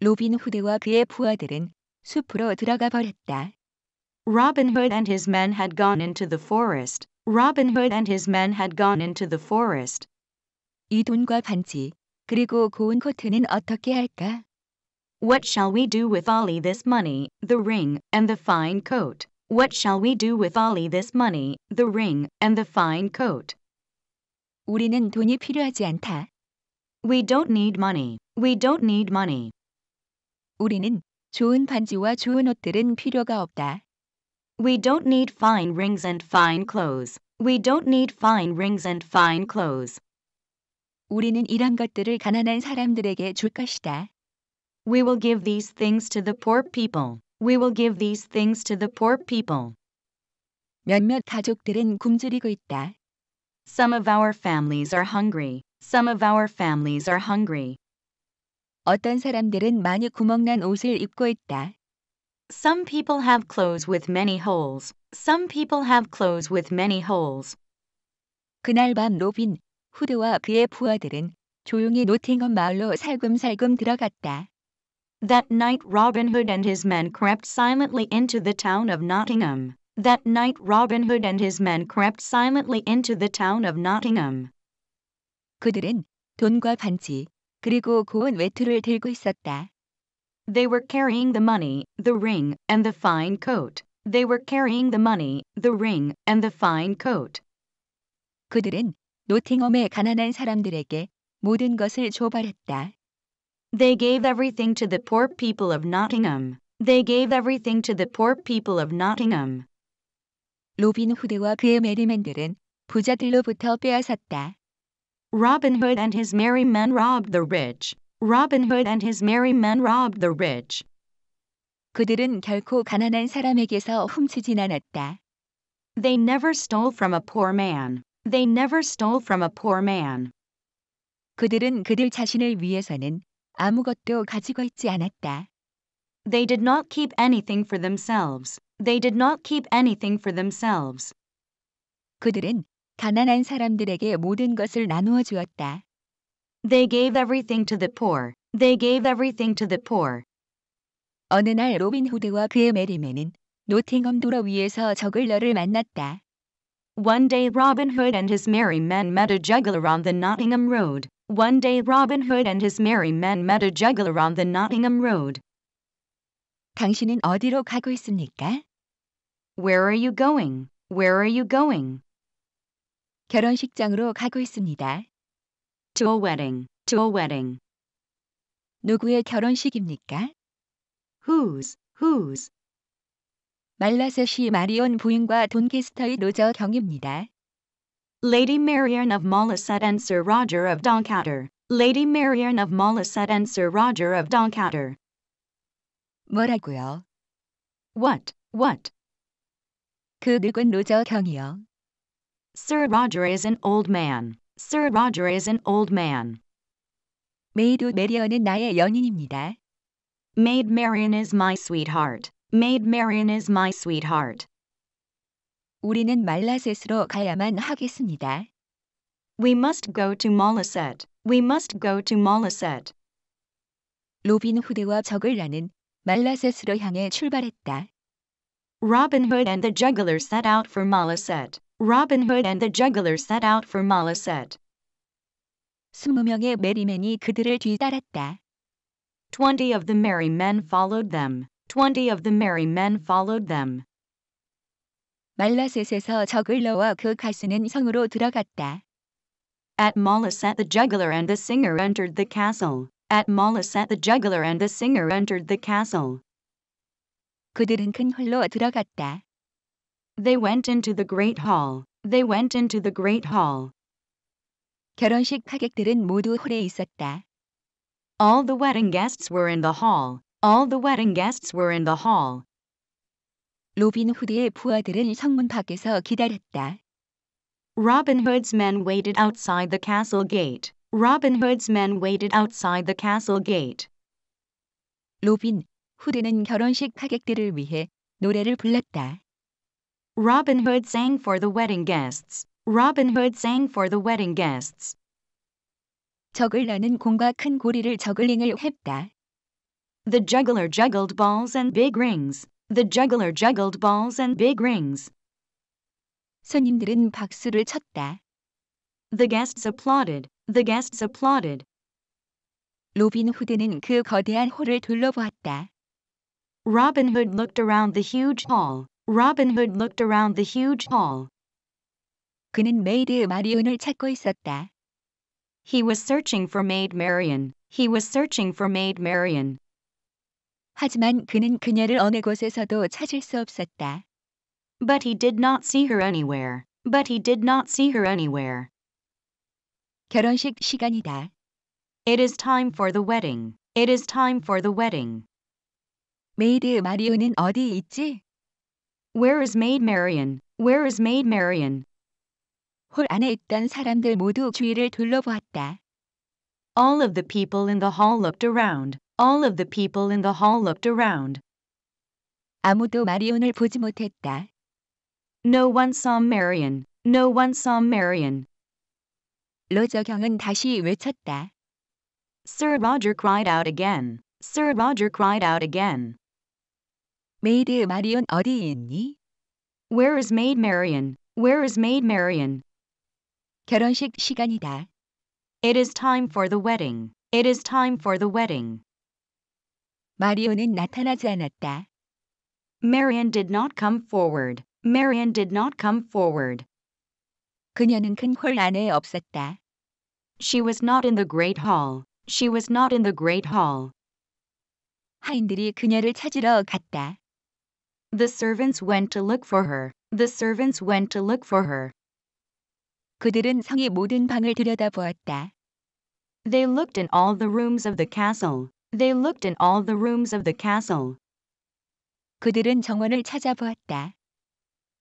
로빈 후드와 그의 부하들은 숲으로 들어가 버렸다. Robin Hood and his men had gone into the forest. Robin Hood and his men had gone into the forest. 이 돈과 반지 그리고 고운 코트는 어떻게 할까? What shall we do with all this money, the ring, and the fine coat? What shall we do with all this money, the ring, and the fine coat? 우리는 돈이 필요하지 않다. We don't need money. We don't need money. 우리는 좋은 반지와 좋은 옷들은 필요가 없다. We don't need fine rings and fine clothes. We don't need fine rings and fine clothes. 우리는 이런 것들을 가난한 사람들에게 줄 것이다. We will give these things to the poor people. We will give these things to the poor people. 몇몇 가족들은 굶주리고 있다. Some of our families are hungry. Some of our families are hungry. 어떤 사람들은 많이 구멍난 옷을 입고 있다. Some people have clothes with many holes. Some people have clothes with many holes. 그날 밤 로빈, 후드와 그의 부하들은 조용히 노팅엄 마을로 살금살금 들어갔다. That night Robin Hood and his men crept silently into the town of Nottingham. That night Robin Hood and his men crept silently into the town of Nottingham. 그들은 돈과 반지, 그리고 고운 외투를 들고 있었다. They were carrying the money, the ring, and the fine coat. They were carrying the money, the ring, and the fine coat. 그들은 노팅엄의 가난한 사람들에게 모든 것을 줘버렸다. They gave everything to the poor people of Nottingham. They gave everything to the poor people of Nottingham. 로빈 후드와 그의 메리맨들은 부자들로부터 빼앗았다. Robin Hood and his merry men robbed the rich. Robin Hood and his merry men robbed the rich. 그들은 결코 가난한 사람에게서 훔치진 않았다. They never stole from a poor man. They never stole from a poor man. 그들은 그들 자신을 위해서는 아무것도 가지고 있지 않았다. They did not keep anything for themselves. They did not keep anything for themselves. 그들은 가난한 사람들에게 모든 것을 나누어 주었다. They gave everything to the poor. They gave everything to the poor. 어느 날 로빈 후드와 그의 메리맨은 노팅엄 도로 위에서 저글러를 만났다. One day Robin Hood and his merry men met a juggler on the Nottingham Road. One day Robin Hood and his merry men met a juggler on the Nottingham Road. 당신은 어디로 가고 있습니까? Where are you going? Where are you going? 결혼식장으로 가고 있습니다. To a wedding. To a wedding. 누구의 결혼식입니까? Whose? Whose? 말라세시 마리온 부인과 돈케스터의 노저 경입니다. Lady Marion of Molisset and Sir Roger of Doncaster. Lady Marion of Molisset and Sir Roger of Doncaster. 뭐라고요? What? What? 그 늙은 노저 경이요. Sir Roger is an old man. Sir Roger is an old man. 메이드 is 나의 연인입니다. Maid Marian is my sweetheart. Maid Marian is my sweetheart. 우리는 말라셋으로 가야만 하겠습니다. We must go to Molaset. We must go to Molaset. 로빈 후드와 적을 나는 말라셋으로 향해 출발했다. Robin Hood and the juggler set out for Molaset. Robin Hood and the juggler set out for Maliset. 20명의 메리맨이 그들을 뒤따랐다. 20 of the merry men followed them. 20 of the merry men followed them. 말라셋에서 저글러와 그 가수는 성으로 들어갔다. At Maliset the juggler and the singer entered the castle. At Maliset the juggler and the singer entered the castle. 그들은 큰 홀로 들어갔다. They went into the great hall. They went into the great hall. 결혼식 파객들은 모두 홀에 있었다. All the wedding guests were in the hall. All the wedding guests were in the hall. 로빈 후드의 부하들은 성문 밖에서 기다렸다. Robin Hood's men waited outside the castle gate. Robin Hood's men waited outside the castle gate. 로빈 후드는 결혼식 파객들을 위해 노래를 불렀다. Robin Hood sang for the wedding guests. Robin Hood sang for the wedding guests. 공과 큰 고리를 저글링을 했다. The juggler juggled balls and big rings. The juggler juggled balls and big rings. 손님들은 박수를 쳤다. The guests applauded. The guests applauded. 로빈 후드는 그 거대한 홀을 둘러보았다. Robin Hood looked around the huge hall. Robin Hood looked around the huge hall. 그는 메이드 마리온을 찾고 있었다. He was searching for Maid Marian. He was searching for Maid Marian. 하지만 그는 그녀를 어느 곳에서도 찾을 수 없었다. But he did not see her anywhere. But he did not see her anywhere. 결혼식 시간이다. It is time for the wedding. It is time for the wedding. 메이드 마리온은 어디 있지? Where is Maid Marian? Where is Maid Marian? 홀 안에 있던 사람들 모두 주위를 둘러보았다. All of the people in the hall looked around. All of the people in the hall looked around. 아무도 마리온을 보지 못했다. No one saw Marion. No one saw Marion. 로저 경은 다시 외쳤다. Sir Roger cried out again. Sir Roger cried out again. 메이드 Marion 어디 있니? Where is Maid Marion? Where is Maid Marion? 결혼식 시간이다. It is time for the wedding. It is time for the wedding. 마리온은 나타나지 않았다. Marion did not come forward. Marion did not come forward. 그녀는 큰 홀 안에 없었다. She was not in the great hall. She was not in the great hall. 하인들이 그녀를 찾으러 갔다. The servants went to look for her. The servants went to look for her. 그들은 성의 모든 방을 들여다보았다. They looked in all the rooms of the castle. They looked in all the rooms of the castle. 그들은 정원을 찾아보았다.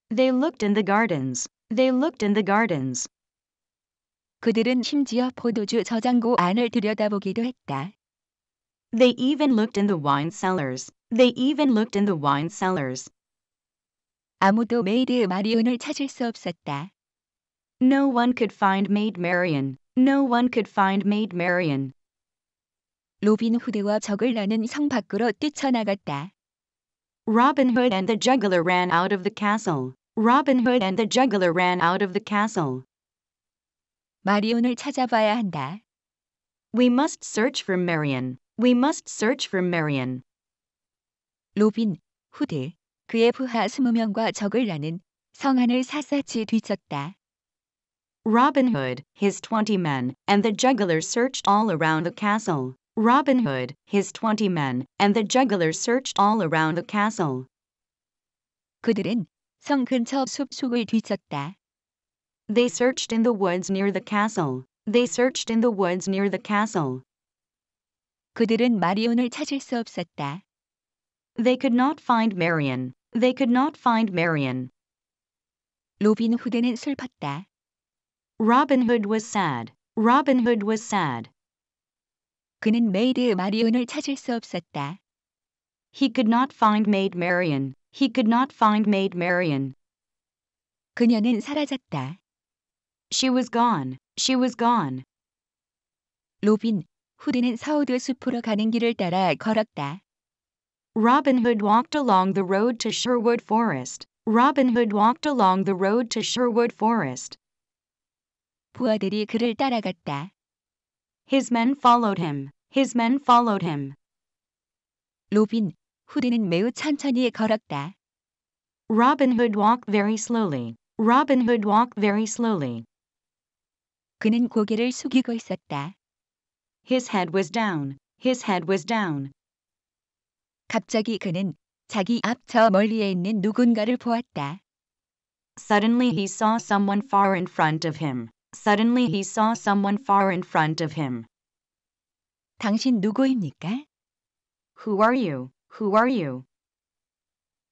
They looked in the gardens. They looked in the gardens. 그들은 심지어 포도주 저장고 안을 들여다보기도 했다. They even looked in the wine cellars. They even looked in the wine cellars. 아무도 메이드 마리온을 찾을 수 없었다. No one could find Maid Marian. No one could find Maid Marian. 로빈 후드와 적을 나는 성 밖으로 뛰쳐나갔다. Robin Hood and the juggler ran out of the castle. Robin Hood and the juggler ran out of the castle. 마리온을 찾아봐야 한다. We must search for Marian. We must search for Marian. 로빈, 후드, 그의 부하 스무 명과 적을 나눈 성안을 샅샅이 뒤쳤다. Robin Hood, his twenty men, and the juggler searched all around the castle. Robin Hood, his twenty men, and the juggler searched all around the castle. 그들은 성 근처 숲속을 뒤쳤다. They searched in the woods near the castle. They searched in the woods near the castle. 그들은 마리온을 찾을 수 없었다. They could not find Marion. They could not find Marion. 로빈 후드는 슬펐다. Robin Hood was sad. Robin Hood was sad. 그는 메이드 마리온을 찾을 수 없었다. He could not find maid Marion. He could not find maid Marion. 그녀는 사라졌다. She was gone. She was gone. 로빈, 후드는 사우드 숲으로 가는 길을 따라 걸었다. Robin Hood walked along the road to Sherwood Forest. Robin Hood walked along the road to Sherwood Forest. 부하들이 그를 따라갔다. His men followed him. His men followed him. 로빈 후드는 매우 천천히 걸었다. Robin Hood walked very slowly. Robin Hood walked very slowly. 그는 고개를 숙이고 있었다. His head was down. His head was down. 갑자기 그는 자기 앞 멀리에 있는 누군가를 보았다. Suddenly he saw someone far in front of him. Suddenly he saw someone far in front of him. 당신 누구입니까? Who are you? Who are you?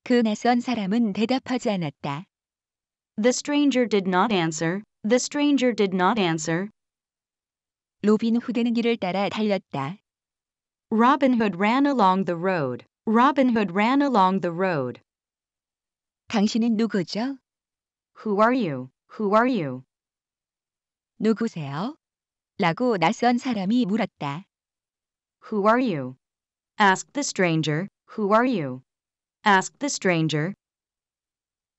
그 낯선 사람은 대답하지 않았다. The stranger did not answer. The stranger did not answer. 로빈 후드는 길을 따라 달렸다. Robin Hood ran along the road. Robin Hood ran along the road. 당신은 누구죠? Who are you? Who are you? 누구세요? 라고 낯선 사람이 물었다. Who are you? asked the stranger. Who are you? asked the stranger.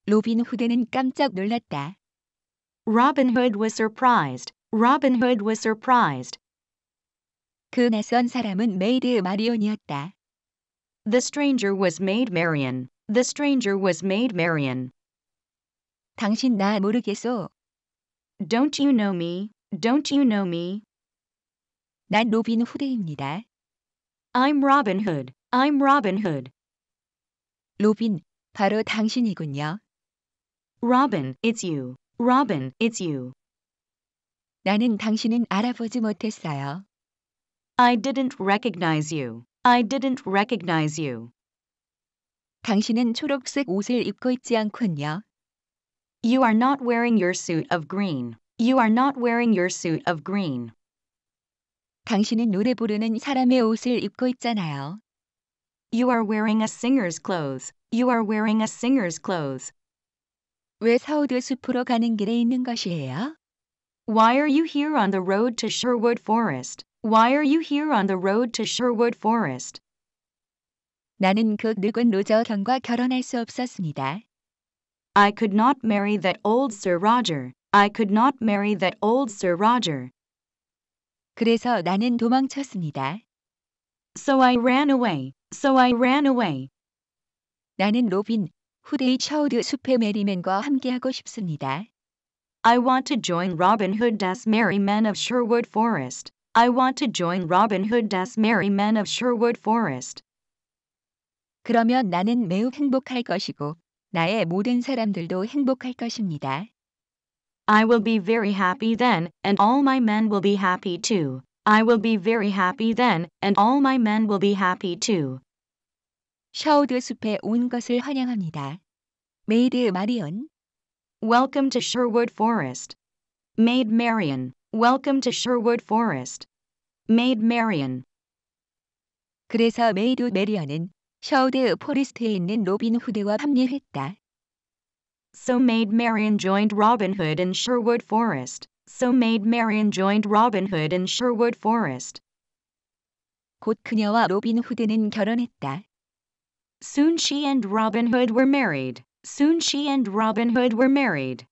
로빈 후드는 깜짝 놀랐다. Robin Hood was surprised. Robin Hood was surprised. 그 낯선 사람은 메이드 마리온이었다. The stranger was Maid Marian. The stranger was Maid Marian. 당신 나 모르겠소. Don't you know me? Don't you know me? 난 로빈 후드입니다. I'm Robin Hood. I'm Robin Hood. 로빈, 바로 당신이군요. Robin, it's you. Robin, it's you. 나는 당신은 알아보지 못했어요. I didn't recognize you. I didn't recognize you. 당신은 초록색 옷을 입고 있지 않군요. You are not wearing your suit of green. You are not wearing your suit of green. 당신은 노래 부르는 사람의 옷을 입고 있잖아요. You are wearing a singer's clothes. You are wearing a singer's clothes. 왜 사우드 숲으로 가는 길에 있는 것이에요? Why are you here on the road to Sherwood Forest? Why are you here on the road to Sherwood Forest? 나는 그 늙은 로저 경과 결혼할 수 없었습니다. I could not marry that old Sir Roger. I could not marry that old Sir Roger. 그래서 나는 도망쳤습니다. So I ran away. So I ran away. 나는 로빈, 후데이 셔우드 숲의 메리맨과 함께하고 싶습니다. I want to join Robin Hood as merry men of Sherwood Forest. I want to join Robin Hood as merry men of Sherwood Forest. 그러면 나는 매우 행복할 것이고 나의 모든 사람들도 행복할 것입니다. I will be very happy then, and all my men will be happy too. I will be very happy then, and all my men will be happy too. 샤워드 숲에 온 것을 환영합니다. 메이드 마리언. Welcome to Sherwood Forest. Maid Marion. Welcome to Sherwood Forest. Maid Marian. 그래서 메이드 메리언은 셔우드 포리스트에 있는 로빈 후드와 합류했다. So Maid Marian joined Robin Hood in Sherwood Forest. So Maid Marian joined Robin Hood in Sherwood Forest. 곧 그녀와 로빈 후드는 결혼했다. Soon she and Robin Hood were married. Soon she and Robin Hood were married.